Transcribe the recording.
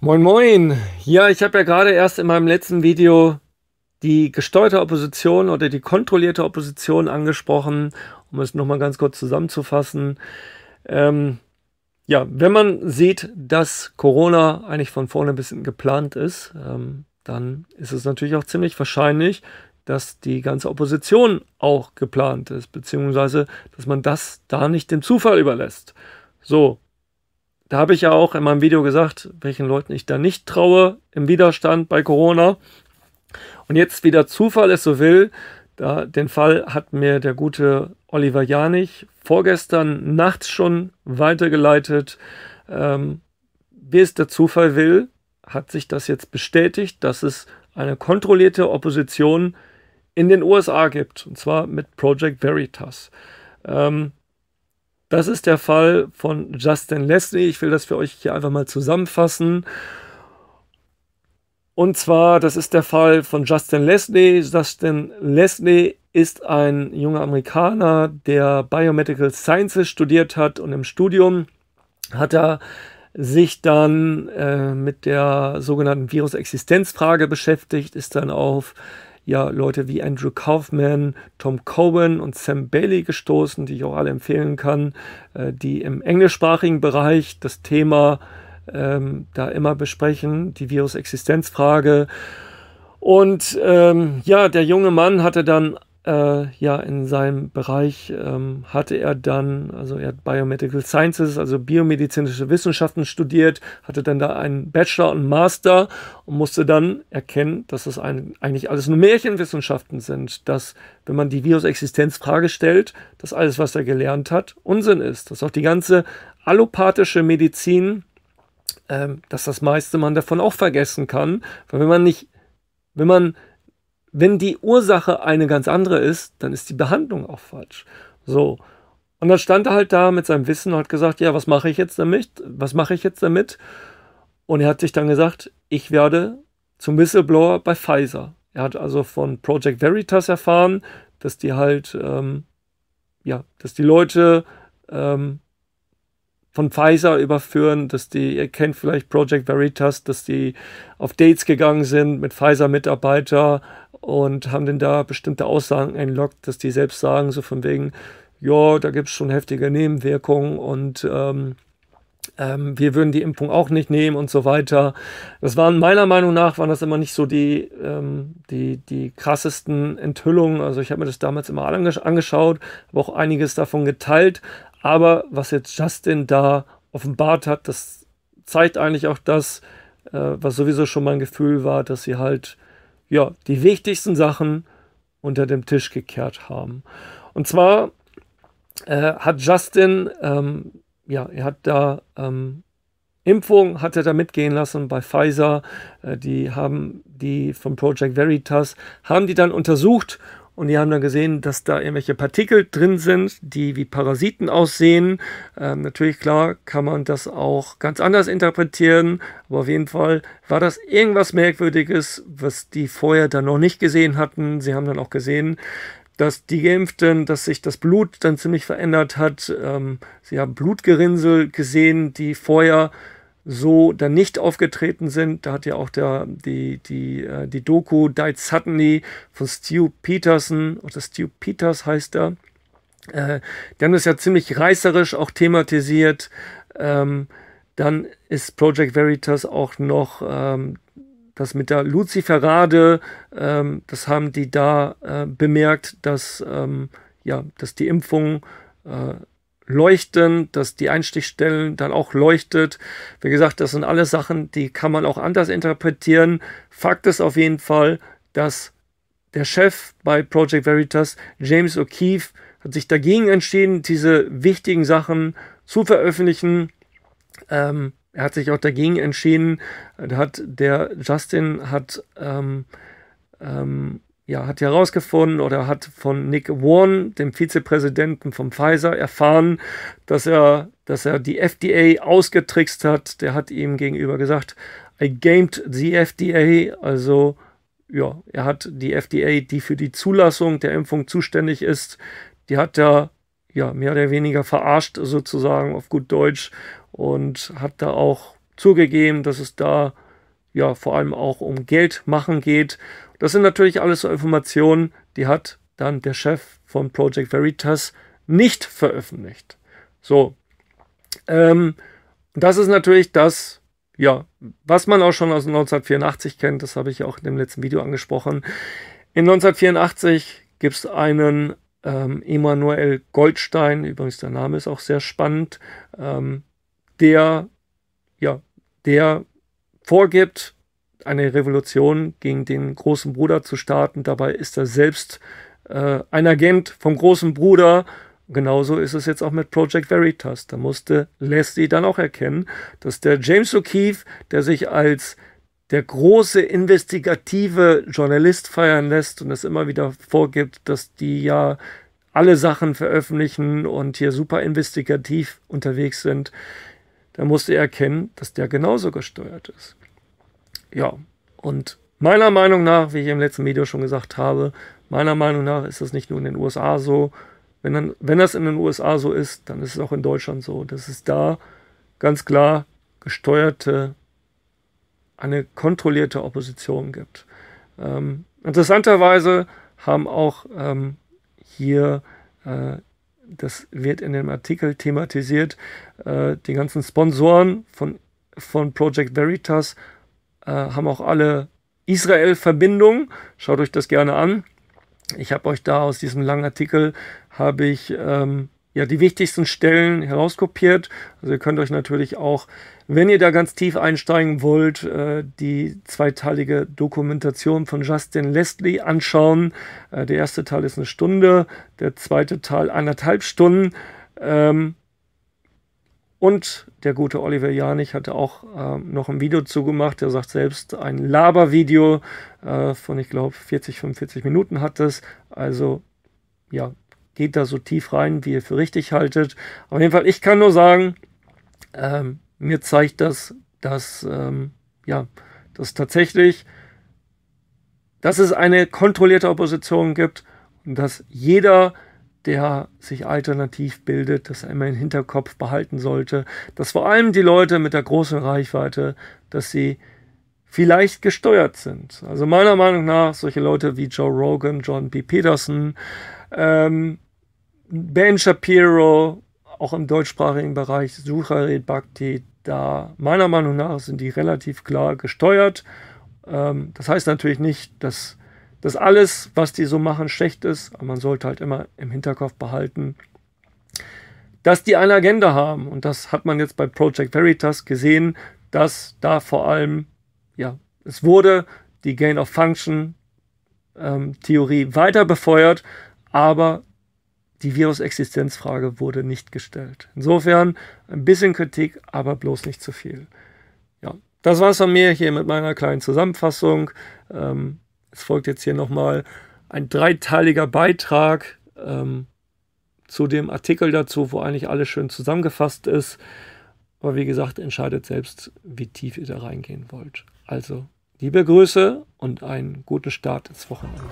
Moin Moin! Ja, ich habe ja gerade erst in meinem letzten Video die gesteuerte Opposition oder die kontrollierte Opposition angesprochen, um es nochmal ganz kurz zusammenzufassen. Ähm, ja, wenn man sieht, dass Corona eigentlich von vorne bis hinten geplant ist, ähm, dann ist es natürlich auch ziemlich wahrscheinlich, dass die ganze Opposition auch geplant ist, beziehungsweise dass man das da nicht dem Zufall überlässt. So, da habe ich ja auch in meinem Video gesagt, welchen Leuten ich da nicht traue im Widerstand bei Corona. Und jetzt, wie der Zufall es so will, da, den Fall hat mir der gute Oliver Janich vorgestern nachts schon weitergeleitet. Ähm, wie es der Zufall will, hat sich das jetzt bestätigt, dass es eine kontrollierte Opposition in den USA gibt, und zwar mit Project Veritas. Ähm, das ist der Fall von Justin Leslie. Ich will das für euch hier einfach mal zusammenfassen. Und zwar, das ist der Fall von Justin Leslie. Justin Leslie ist ein junger Amerikaner, der Biomedical Sciences studiert hat und im Studium hat er sich dann äh, mit der sogenannten Virusexistenzfrage beschäftigt, ist dann auf äh, ja Leute wie Andrew Kaufman, Tom Cohen und Sam Bailey gestoßen, die ich auch alle empfehlen kann, äh, die im englischsprachigen Bereich das Thema ähm, da immer besprechen, die Virusexistenzfrage. Und ähm, ja, der junge Mann hatte dann äh, ja in seinem Bereich ähm, hatte er dann, also er hat Biomedical Sciences, also biomedizinische Wissenschaften studiert, hatte dann da einen Bachelor und Master und musste dann erkennen, dass das ein, eigentlich alles nur Märchenwissenschaften sind, dass wenn man die Virusexistenzfrage stellt, dass alles, was er gelernt hat, Unsinn ist, dass auch die ganze allopathische Medizin ähm, dass das meiste man davon auch vergessen kann. Weil wenn man nicht, wenn man wenn die Ursache eine ganz andere ist, dann ist die Behandlung auch falsch. So. Und dann stand er halt da mit seinem Wissen und hat gesagt, ja, was mache ich jetzt damit? Was mache ich jetzt damit? Und er hat sich dann gesagt, ich werde zum Whistleblower bei Pfizer. Er hat also von Project Veritas erfahren, dass die halt, ähm, ja, dass die Leute ähm, von Pfizer überführen, dass die, ihr kennt vielleicht Project Veritas, dass die auf Dates gegangen sind mit Pfizer-Mitarbeiter, und haben denn da bestimmte Aussagen einloggt, dass die selbst sagen, so von wegen, ja, da gibt es schon heftige Nebenwirkungen und ähm, ähm, wir würden die Impfung auch nicht nehmen und so weiter. Das waren meiner Meinung nach, waren das immer nicht so die, ähm, die, die krassesten Enthüllungen. Also ich habe mir das damals immer angesch angeschaut, habe auch einiges davon geteilt. Aber was jetzt Justin da offenbart hat, das zeigt eigentlich auch das, äh, was sowieso schon mein Gefühl war, dass sie halt ja, die wichtigsten Sachen unter dem Tisch gekehrt haben. Und zwar äh, hat Justin, ähm, ja, er hat da ähm, Impfung hat er da mitgehen lassen bei Pfizer. Äh, die haben die vom Project Veritas, haben die dann untersucht und die haben dann gesehen, dass da irgendwelche Partikel drin sind, die wie Parasiten aussehen. Ähm, natürlich, klar, kann man das auch ganz anders interpretieren. Aber auf jeden Fall war das irgendwas Merkwürdiges, was die vorher dann noch nicht gesehen hatten. Sie haben dann auch gesehen, dass die Geimpften, dass sich das Blut dann ziemlich verändert hat. Ähm, sie haben Blutgerinnsel gesehen, die vorher so dann nicht aufgetreten sind. Da hat ja auch der, die, die, äh, die Doku Died Suddenly von Stu Peterson, oder Stu Peters heißt er. Äh, die haben das ja ziemlich reißerisch auch thematisiert. Ähm, dann ist Project Veritas auch noch ähm, das mit der Luziferade, ähm, das haben die da äh, bemerkt, dass, ähm, ja, dass die Impfung äh, leuchten, dass die Einstichstellen dann auch leuchtet. Wie gesagt, das sind alles Sachen, die kann man auch anders interpretieren. Fakt ist auf jeden Fall, dass der Chef bei Project Veritas, James O'Keefe, hat sich dagegen entschieden, diese wichtigen Sachen zu veröffentlichen. Ähm, er hat sich auch dagegen entschieden, hat der Justin hat ähm, ähm, ja, hat herausgefunden oder hat von Nick Warren, dem Vizepräsidenten von Pfizer, erfahren, dass er, dass er die FDA ausgetrickst hat. Der hat ihm gegenüber gesagt, I gamed the FDA, also ja, er hat die FDA, die für die Zulassung der Impfung zuständig ist, die hat er ja mehr oder weniger verarscht sozusagen auf gut Deutsch und hat da auch zugegeben, dass es da ja vor allem auch um Geld machen geht. Das sind natürlich alles so Informationen, die hat dann der Chef von Project Veritas nicht veröffentlicht. So, ähm, das ist natürlich das, ja, was man auch schon aus 1984 kennt. Das habe ich auch in dem letzten Video angesprochen. In 1984 gibt es einen ähm, Emanuel Goldstein, übrigens der Name ist auch sehr spannend, ähm, der, ja, der vorgibt, eine Revolution gegen den großen Bruder zu starten. Dabei ist er selbst äh, ein Agent vom großen Bruder. Genauso ist es jetzt auch mit Project Veritas. Da musste Leslie dann auch erkennen, dass der James O'Keefe, der sich als der große investigative Journalist feiern lässt und es immer wieder vorgibt, dass die ja alle Sachen veröffentlichen und hier super investigativ unterwegs sind, dann musste er erkennen, dass der genauso gesteuert ist. Ja, und meiner Meinung nach, wie ich im letzten Video schon gesagt habe, meiner Meinung nach ist das nicht nur in den USA so. Wenn, dann, wenn das in den USA so ist, dann ist es auch in Deutschland so. dass es da ganz klar gesteuerte, eine kontrollierte Opposition gibt. Ähm, interessanterweise haben auch ähm, hier äh, das wird in dem Artikel thematisiert, äh, die ganzen Sponsoren von, von Project Veritas äh, haben auch alle Israel-Verbindungen. Schaut euch das gerne an. Ich habe euch da aus diesem langen Artikel, habe ich ähm, ja, die wichtigsten Stellen herauskopiert. Also ihr könnt euch natürlich auch, wenn ihr da ganz tief einsteigen wollt, äh, die zweiteilige Dokumentation von Justin Leslie anschauen. Äh, der erste Teil ist eine Stunde, der zweite Teil anderthalb Stunden. Ähm, und der gute Oliver Janich hatte auch ähm, noch ein Video zugemacht. Er sagt selbst, ein Labervideo äh, von, ich glaube, 40, 45 Minuten hat es. Also, ja, geht da so tief rein, wie ihr für richtig haltet. Auf jeden Fall, ich kann nur sagen, ähm, mir zeigt das, dass, ähm, ja, dass tatsächlich, dass es eine kontrollierte Opposition gibt und dass jeder, der sich alternativ bildet, das immer im Hinterkopf behalten sollte, dass vor allem die Leute mit der großen Reichweite, dass sie vielleicht gesteuert sind. Also meiner Meinung nach solche Leute wie Joe Rogan, John B. Peterson, ähm, Ben Shapiro, auch im deutschsprachigen Bereich, Sucharit Bhakti, da meiner Meinung nach sind die relativ klar gesteuert. Ähm, das heißt natürlich nicht, dass dass alles, was die so machen, schlecht ist, aber man sollte halt immer im Hinterkopf behalten, dass die eine Agenda haben. Und das hat man jetzt bei Project Veritas gesehen, dass da vor allem, ja, es wurde die Gain of Function ähm, Theorie weiter befeuert, aber die Virusexistenzfrage wurde nicht gestellt. Insofern ein bisschen Kritik, aber bloß nicht zu viel. Ja, das war's von mir hier mit meiner kleinen Zusammenfassung. Ähm, es folgt jetzt hier nochmal ein dreiteiliger Beitrag ähm, zu dem Artikel dazu, wo eigentlich alles schön zusammengefasst ist. Aber wie gesagt, entscheidet selbst, wie tief ihr da reingehen wollt. Also liebe Grüße und einen guten Start ins Wochenende.